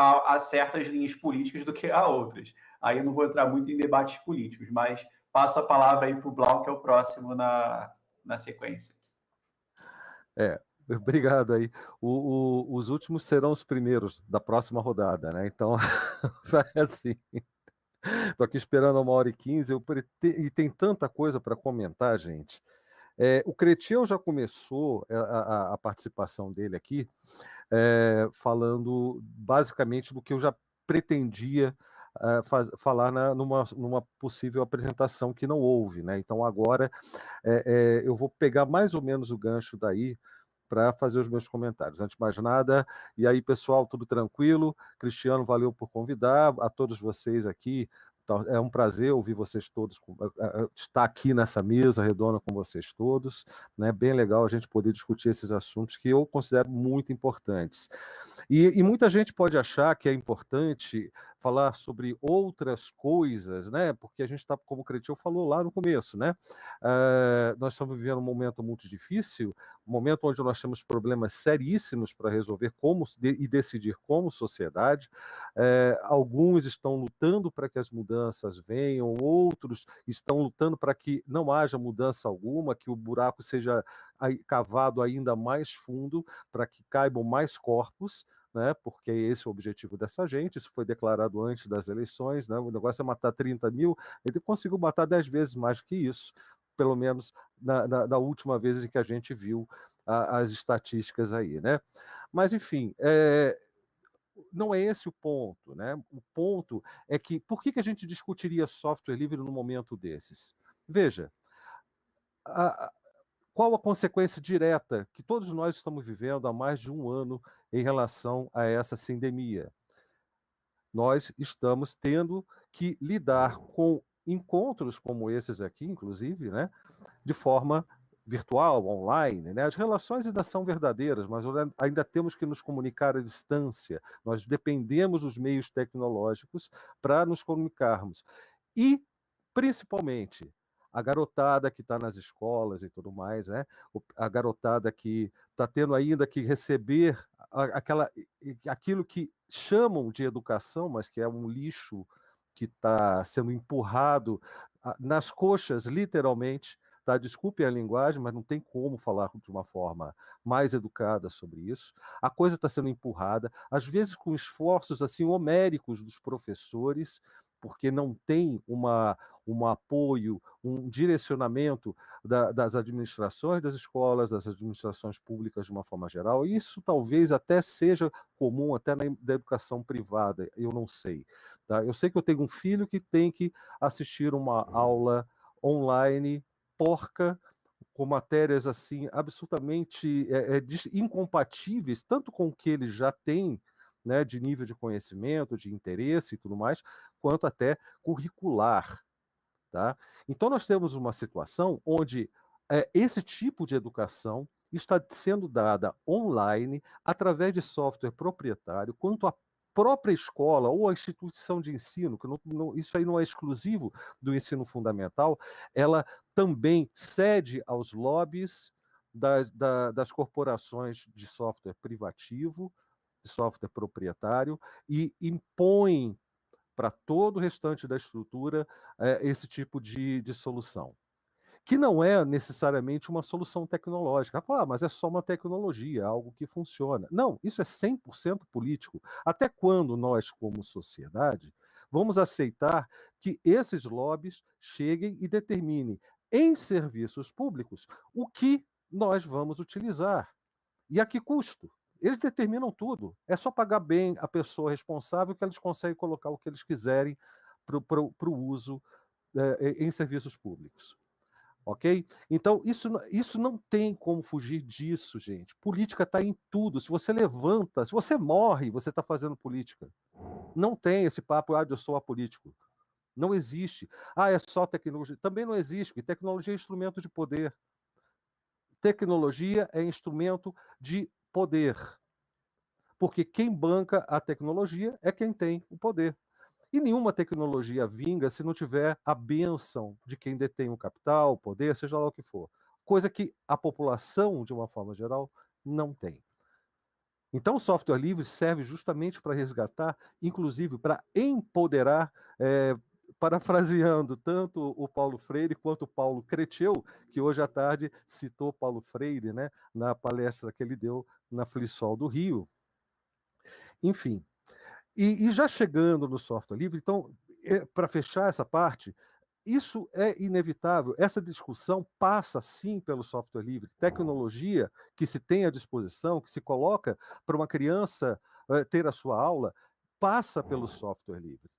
a, a certas linhas políticas do que a outras. Aí eu não vou entrar muito em debates políticos, mas passo a palavra aí para o Blau, que é o próximo na, na sequência. É, obrigado aí. O, o, os últimos serão os primeiros da próxima rodada, né? Então, vai assim. Estou aqui esperando uma hora e quinze. E tem tanta coisa para comentar, gente. É, o Cretiel já começou eh, a, a, a participação dele aqui, é, falando basicamente do que eu já pretendia faz, falar na, numa, numa, possível apresentação que não houve, né? Então agora é, eu vou pegar mais ou menos o gancho daí para fazer os meus comentários. Antes de mais nada, e aí pessoal, tudo tranquilo? Cristiano, valeu por convidar a todos vocês aqui é um prazer ouvir vocês todos, estar aqui nessa mesa redonda com vocês todos. É né? bem legal a gente poder discutir esses assuntos que eu considero muito importantes. E, e, muita gente pode achar que é importante falar sobre outras coisas, né? Porque a gente está, como o Cretil falou lá no começo, né? Uh, nós estamos vivendo um momento muito difícil, um momento onde nós temos problemas seríssimos para resolver como e decidir como sociedade. Uh, alguns estão lutando para que as mudanças venham, outros estão lutando para que não haja mudança alguma, que o buraco seja cavado ainda mais fundo para que caibam mais corpos, né, porque esse é o objetivo dessa gente, isso foi declarado antes das eleições, né, o negócio é matar 30 mil, ele conseguiu matar 10 vezes mais que isso, pelo menos na, na, na última vez em que a gente viu a, as estatísticas aí, né. Mas, enfim, é, não é esse o ponto, né, o ponto é que, por que, que a gente discutiria software livre num momento desses? Veja, a, qual a consequência direta que todos nós estamos vivendo há mais de um ano em relação a essa sindemia? Nós estamos tendo que lidar com encontros como esses aqui, inclusive, né, de forma virtual, online, né? As relações ainda são verdadeiras, mas ainda temos que nos comunicar à distância. Nós dependemos dos meios tecnológicos para nos comunicarmos. E, principalmente, a garotada que está nas escolas e tudo mais, né? a garotada que está tendo ainda que receber aquela, aquilo que chamam de educação, mas que é um lixo que está sendo empurrado nas coxas, literalmente. Tá? Desculpe a linguagem, mas não tem como falar de uma forma mais educada sobre isso. A coisa está sendo empurrada, às vezes com esforços assim homéricos dos professores, porque não tem uma, um apoio, um direcionamento da, das administrações das escolas, das administrações públicas de uma forma geral. Isso talvez até seja comum até na da educação privada, eu não sei. Tá? Eu sei que eu tenho um filho que tem que assistir uma uhum. aula online porca com matérias assim absolutamente é, é, incompatíveis tanto com o que ele já tem né, de nível de conhecimento, de interesse e tudo mais, quanto até curricular. Tá? Então, nós temos uma situação onde é, esse tipo de educação está sendo dada online através de software proprietário, quanto a própria escola ou a instituição de ensino, que não, não, isso aí não é exclusivo do ensino fundamental, ela também cede aos lobbies das, da, das corporações de software privativo, de software proprietário, e impõe para todo o restante da estrutura é, esse tipo de, de solução que não é necessariamente uma solução tecnológica. Ah, mas é só uma tecnologia, é algo que funciona. Não, isso é 100% político. Até quando nós, como sociedade, vamos aceitar que esses lobbies cheguem e determinem em serviços públicos o que nós vamos utilizar e a que custo? Eles determinam tudo. É só pagar bem a pessoa responsável que eles conseguem colocar o que eles quiserem para o uso é, em serviços públicos. Ok? Então, isso, isso não tem como fugir disso, gente. Política está em tudo. Se você levanta, se você morre, você está fazendo política. Não tem esse papo, ah, eu sou apolítico. Não existe. Ah, é só tecnologia. Também não existe, porque tecnologia é instrumento de poder. Tecnologia é instrumento de poder. Porque quem banca a tecnologia é quem tem o poder. E nenhuma tecnologia vinga se não tiver a bênção de quem detém o capital, o poder, seja lá o que for. Coisa que a população, de uma forma geral, não tem. Então, o software livre serve justamente para resgatar, inclusive para empoderar é, parafraseando tanto o Paulo Freire quanto o Paulo Creteu, que hoje à tarde citou Paulo Freire né, na palestra que ele deu na Flisol do Rio. Enfim, e, e já chegando no software livre, então, é, para fechar essa parte, isso é inevitável. Essa discussão passa sim pelo software livre. Tecnologia que se tem à disposição, que se coloca para uma criança eh, ter a sua aula, passa pelo software livre.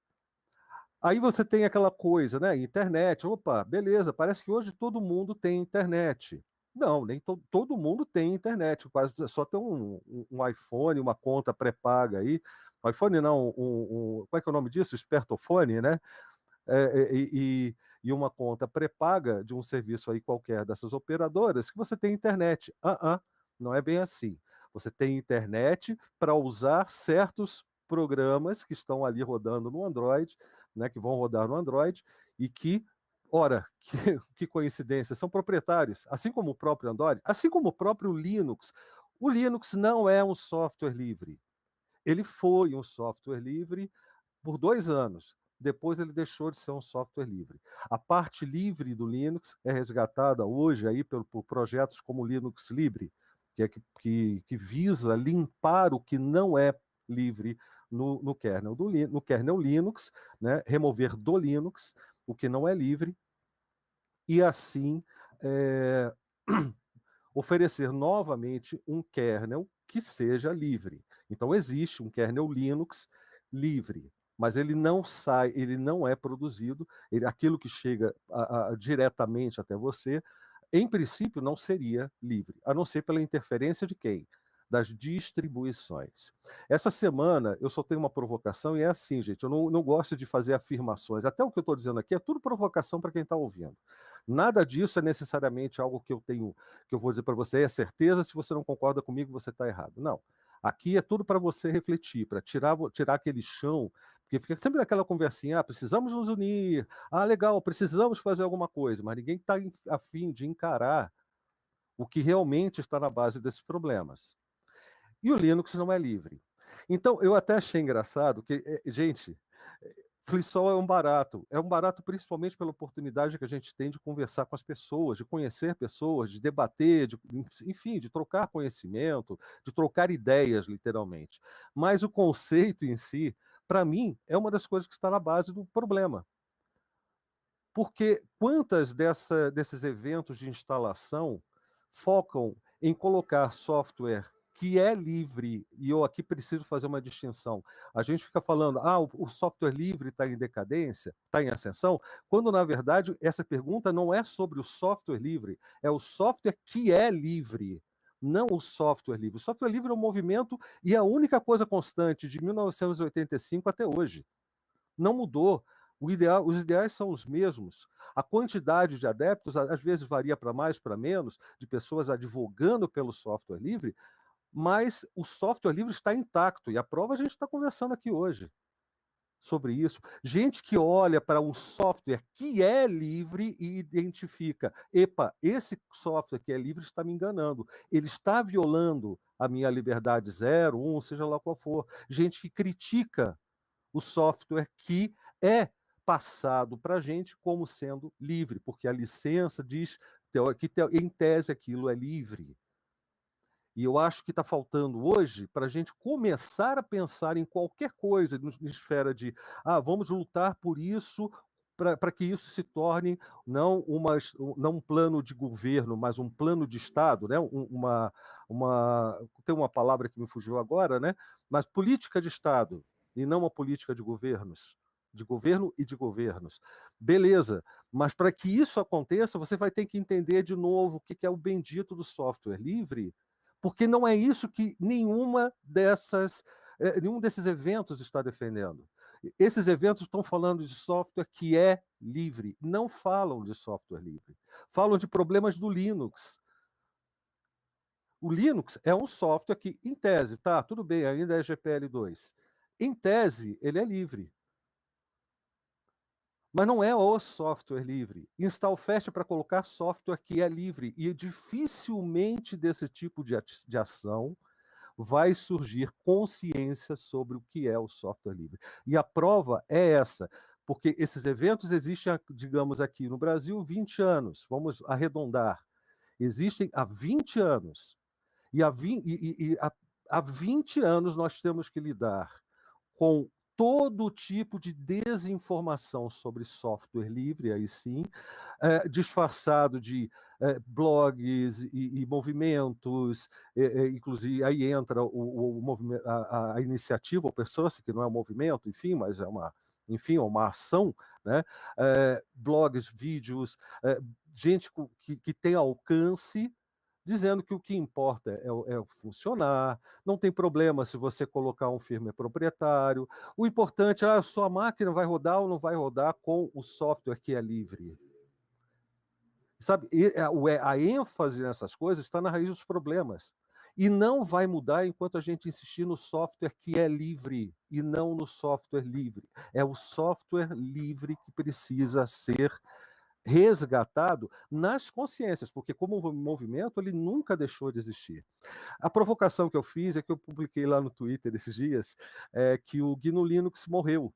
Aí você tem aquela coisa, né? Internet, opa, beleza, parece que hoje todo mundo tem internet. Não, nem to todo mundo tem internet, quase é só tem um, um, iPhone, uma conta pré-paga aí. iPhone não, um, como é que é o nome disso? Espertofone, né? É, é e, e, uma conta pré-paga de um serviço aí qualquer dessas operadoras que você tem internet. Ah, uh, -uh não é bem assim. Você tem internet para usar certos programas que estão ali rodando no Android né, que vão rodar no Android e que, ora, que, que coincidência, são proprietários, assim como o próprio Android, assim como o próprio Linux. O Linux não é um software livre. Ele foi um software livre por dois anos. Depois ele deixou de ser um software livre. A parte livre do Linux é resgatada hoje aí por, por projetos como Linux Libre, que, é que, que, que visa limpar o que não é livre no, no kernel do no kernel Linux, né, remover do Linux o que não é livre e assim é, oferecer novamente um kernel que seja livre. Então existe um kernel Linux livre, mas ele não sai, ele não é produzido, ele, aquilo que chega a, a, diretamente até você, em princípio não seria livre, a não ser pela interferência de quem? das distribuições. Essa semana eu só tenho uma provocação e é assim, gente, eu não, não gosto de fazer afirmações. Até o que eu estou dizendo aqui é tudo provocação para quem está ouvindo. Nada disso é necessariamente algo que eu tenho, que eu vou dizer para você, é certeza, se você não concorda comigo, você está errado. Não. Aqui é tudo para você refletir, para tirar, tirar aquele chão, porque fica sempre aquela conversinha, ah, precisamos nos unir, ah, legal, precisamos fazer alguma coisa, mas ninguém está afim de encarar o que realmente está na base desses problemas. E o Linux não é livre. Então, eu até achei engraçado que, eh, gente, FliSol é um barato. É um barato principalmente pela oportunidade que a gente tem de conversar com as pessoas, de conhecer pessoas, de debater, de, enfim, de trocar conhecimento, de trocar ideias, literalmente. Mas o conceito em si, para mim, é uma das coisas que está na base do problema. Porque quantas dessa, desses eventos de instalação focam em colocar software que é livre, e eu aqui preciso fazer uma distinção. A gente fica falando, ah, o, software livre está em decadência, está em ascensão, quando na verdade essa pergunta não é sobre o software livre, é o software que é livre não o software livre. O software livre é um movimento e é a única coisa constante de 1985 até hoje. Não mudou. Ideal, os ideais são os mesmos. A quantidade de adeptos, às vezes, varia para mais, para menos, de pessoas advogando pelo software livre, mas o software livre está intacto e a prova a gente está conversando aqui hoje sobre isso. Gente que olha para um software que é livre e identifica: epa, esse software que é livre está me enganando, ele está violando a minha liberdade zero, um, seja lá qual for. Gente que critica o software que é passado para a gente como sendo livre, porque a licença diz que, em tese, aquilo é livre. E eu acho que está faltando hoje para a gente começar a pensar em qualquer coisa, na esfera de, ah, vamos lutar por isso, para que isso se torne não, uma, não um plano de governo, mas um plano de Estado, né? uma, uma, tem uma palavra que me fugiu agora, né? mas política de Estado e não uma política de governos, de governo e de governos. Beleza, mas para que isso aconteça, você vai ter que entender de novo o que é o bendito do software livre porque não é isso que nenhuma dessas, eh, nenhum desses eventos está defendendo. Esses eventos estão falando de software que é livre, não falam de software livre. Falam de problemas do Linux. O Linux é um software que, em tese, tá, tudo bem, ainda é GPL2. Em tese, ele é livre. Mas não é o software livre. Install Fast é para colocar software que é livre. E dificilmente desse tipo de, de ação vai surgir consciência sobre o que é o software livre. E a prova é essa, porque esses eventos existem, digamos, aqui no Brasil, 20 anos, vamos arredondar. Existem há 20 anos. E há 20, e, e, e há, há 20 anos nós temos que lidar com todo tipo de desinformação sobre software livre, aí sim, é, disfarçado de é, blogs e, e movimentos, é, inclusive aí entra o, o movimento, a, a, iniciativa, Open Source que não é um movimento, enfim, mas é uma, enfim, é uma ação, né? blogs, vídeos, gente que, que tem alcance, dizendo que o que importa é, o, é funcionar, não tem problema se você colocar um firmware proprietário. O importante é ah, a sua máquina vai rodar ou não vai rodar com o software que é livre. Sabe, é, é, a ênfase nessas coisas está na raiz dos problemas. E não vai mudar enquanto a gente insistir no software que é livre e não no software livre. É o software livre que precisa ser resgatado nas consciências, porque como movimento ele nunca deixou de existir. A provocação que eu fiz é que eu publiquei lá no Twitter esses dias é, que o GNU Linux morreu.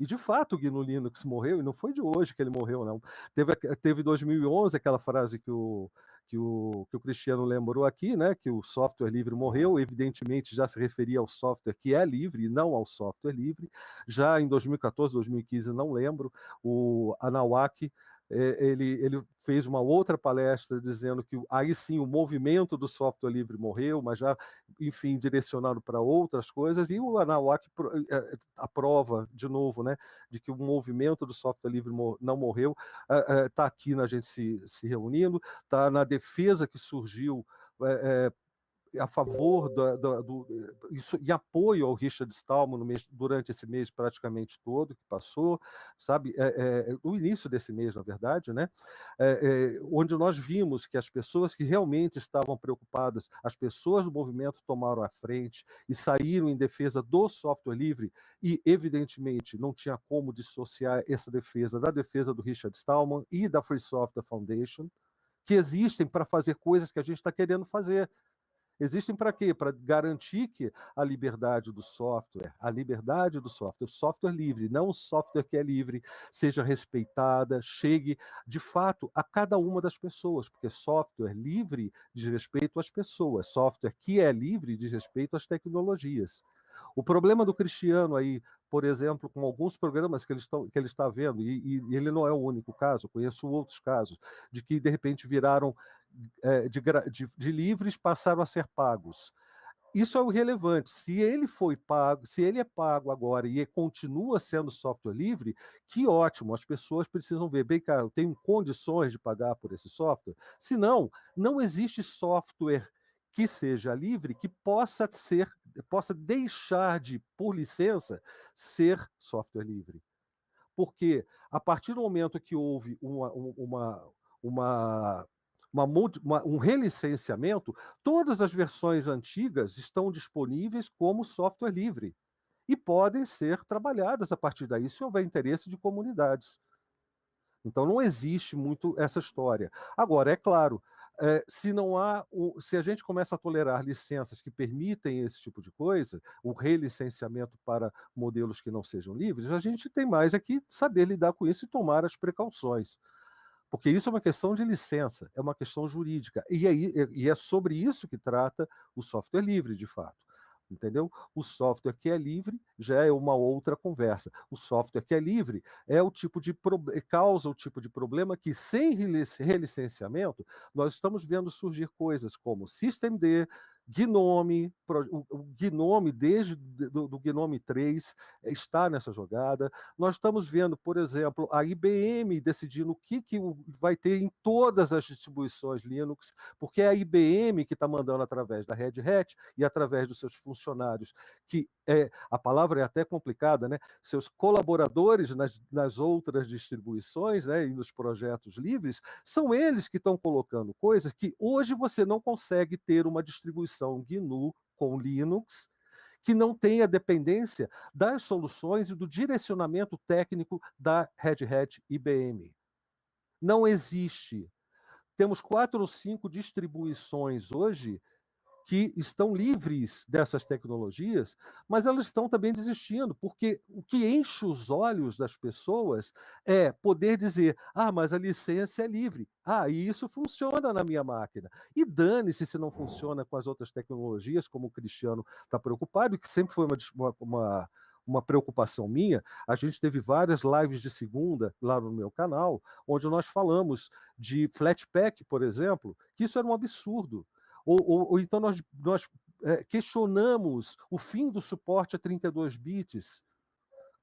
E de fato o GNU Linux morreu, e não foi de hoje que ele morreu, não. Teve, eh, teve 2011 aquela frase que o que o, que o Cristiano lembrou aqui, né, que o software livre morreu, evidentemente já se referia ao software que é livre não ao software livre. Já em 2014, 2015, não lembro, o Anahuac eh, ele, ele fez uma outra palestra dizendo que aí sim o movimento do software livre morreu, mas já, enfim, direcionado para outras coisas, e o Anahuac eh, eh, prova de novo, né, de que o movimento do software livre não morreu, ah, está aqui na gente se, se reunindo, está na defesa que surgiu é, a favor do, do, eh, do isso, e apoio ao Richard Stallman mês, durante esse mês praticamente todo que passou, sabe, é, é, é o início desse mês, na verdade, né, é, é, onde nós vimos que as pessoas que realmente estavam preocupadas, as pessoas do movimento tomaram a frente e saíram em defesa do software livre e, evidentemente, não tinha como dissociar essa defesa da defesa do Richard Stallman e da Free Software Foundation, que existem para fazer coisas que a gente está querendo fazer, Existem para quê? Para garantir que a liberdade do software, a liberdade do software, o software livre, não o software que é livre, seja respeitada, chegue de fato a cada uma das pessoas, porque software livre diz respeito às pessoas, software que é livre diz respeito às tecnologias. O problema do Cristiano aí, por exemplo, com alguns programas que ele, que ele está vendo, e, e, ele não é o único caso, conheço outros casos, de que de repente viraram eh, de, de, de livres passaram a ser pagos. Isso é o relevante. Se ele foi pago, se ele é pago agora e é, continua sendo software livre, que ótimo. As pessoas precisam ver, bem, cara, eu tenho condições de pagar por esse software. Se não, não existe software que seja livre que possa ser, possa deixar de, por licença, ser software livre. Porque a partir do momento que houve uma, uma, uma uma, uma, um relicenciamento, todas as versões antigas estão disponíveis como software livre e podem ser trabalhadas a partir daí, se houver interesse de comunidades. Então não existe muito essa história. Agora, é claro, é, se não há, o, se a gente começa a tolerar licenças que permitem esse tipo de coisa, o relicenciamento para modelos que não sejam livres, a gente tem mais aqui é que saber lidar com isso e tomar as precauções. Porque isso é uma questão de licença, é uma questão jurídica. E, é e é sobre isso que trata o software livre, de fato. Entendeu? O software que é livre já é uma outra conversa. O software que é livre é o tipo de é, causa o tipo de problema que, sem relicenciamento, nós estamos vendo surgir coisas como System D, Gnome, o Gnome, desde do, Gnome 3, eh, está nessa jogada. Nós estamos vendo, por exemplo, a IBM decidindo o que, que vai ter em todas as distribuições Linux, porque é a IBM que está mandando através da Red Hat e através dos seus funcionários, que é, a palavra é até complicada, né? Seus colaboradores nas, nas outras distribuições né, e nos projetos livres, são eles que estão colocando coisas que hoje você não consegue ter uma distribuição distribuição GNU com Linux que não tenha dependência das soluções e do direcionamento técnico da Red Hat IBM. Não existe. Temos quatro ou cinco distribuições hoje que estão livres dessas tecnologias, mas elas estão também desistindo, porque o que enche os olhos das pessoas é poder dizer: ah, mas a licença é livre, ah, e isso funciona na minha máquina. E dane-se se não funciona com as outras tecnologias, como o Cristiano está preocupado, que sempre foi uma, uma uma preocupação minha. A gente teve várias lives de segunda lá no meu canal, onde nós falamos de Flatpak, por exemplo, que isso era um absurdo ou, ou, ou então nós, nós é, questionamos o fim do suporte a 32 bits,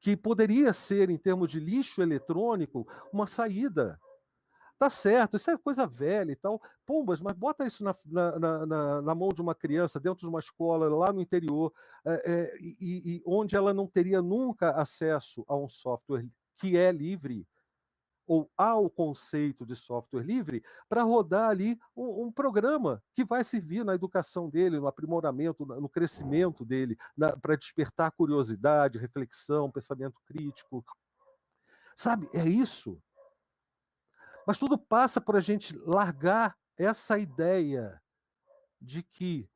que poderia ser, em termos de lixo eletrônico, uma saída. Tá certo, isso é coisa velha e tal. Pombas, mas bota isso na, na, na, na mão de uma criança dentro de uma escola lá no interior, é, é, e, e onde ela não teria nunca acesso a um software que é livre ou ao conceito de software livre para rodar ali um, um, programa que vai servir na educação dele, no aprimoramento, no crescimento dele, para despertar curiosidade, reflexão, pensamento crítico. Sabe, é isso. Mas tudo passa por a gente largar essa ideia de que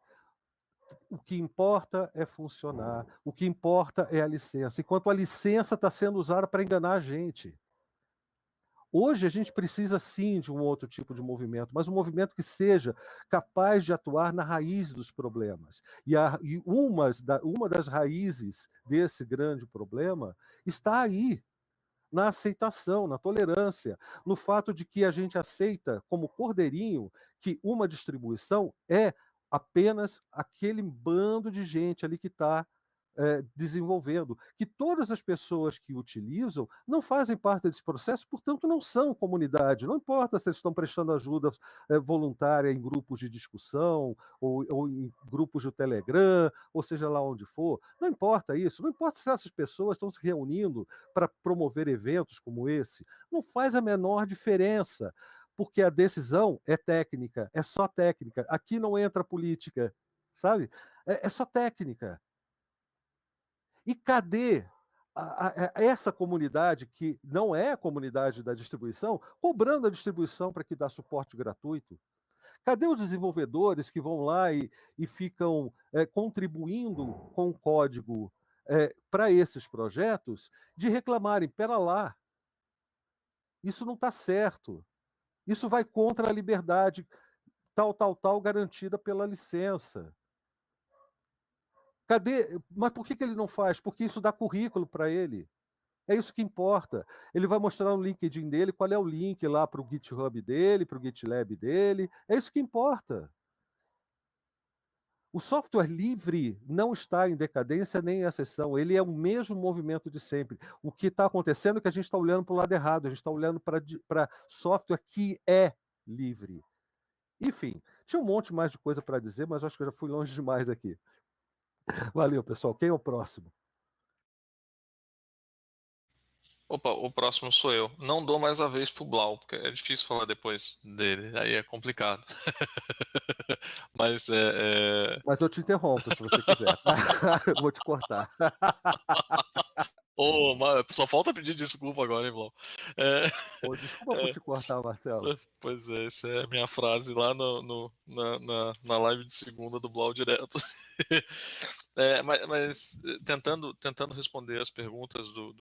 o que importa é funcionar, o que importa é a licença, enquanto a licença está sendo usada para enganar a gente. Hoje a gente precisa sim de um outro tipo de movimento, mas um movimento que seja capaz de atuar na raiz dos problemas. E, a, e da, uma das raízes desse grande problema está aí, na aceitação, na tolerância, no fato de que a gente aceita como cordeirinho que uma distribuição é apenas aquele bando de gente ali que está eh, desenvolvendo, que todas as pessoas que utilizam não fazem parte desse processo, portanto, não são comunidade. Não importa se eles estão prestando ajuda é, voluntária em grupos de discussão, ou, ou, em grupos do Telegram, ou seja lá onde for, não importa isso. Não importa se essas pessoas estão se reunindo para promover eventos como esse, não faz a menor diferença. Porque a decisão é técnica, é só técnica. Aqui não entra política, sabe? é, é só técnica. E cadê a, a, essa comunidade, que não é a comunidade da distribuição, cobrando a distribuição para que dá suporte gratuito? Cadê os desenvolvedores que vão lá e, e ficam é, contribuindo com código é, para esses projetos de reclamarem: pera lá, isso não está certo, isso vai contra a liberdade tal, tal, tal garantida pela licença. Cadê? Mas por que, que ele não faz? Porque isso dá currículo para ele. É isso que importa. Ele vai mostrar no LinkedIn dele qual é o link lá para o GitHub dele, para o GitLab dele. É isso que importa. O software livre não está em decadência nem em exceção, ele é o mesmo movimento de sempre. O que está acontecendo é que a gente está olhando para o lado errado, a gente está olhando para software que é livre. Enfim, tinha um monte mais de coisa para dizer, mas acho que eu já fui longe demais aqui. Valeu, pessoal. Quem é o próximo? Opa, o próximo sou eu. Não dou mais a vez pro Blau, porque é difícil falar depois dele, aí é complicado. Mas é, é... Mas eu te interrompo se você quiser. Vou te cortar. Ô, oh, só falta pedir desculpa agora, hein, Blau? É... Oh, desculpa por te cortar, Marcelo. Pois é, essa é a minha frase lá no, no na, na, na, live de segunda do Blau direto. É, mas, mas tentando, tentando responder as perguntas do, do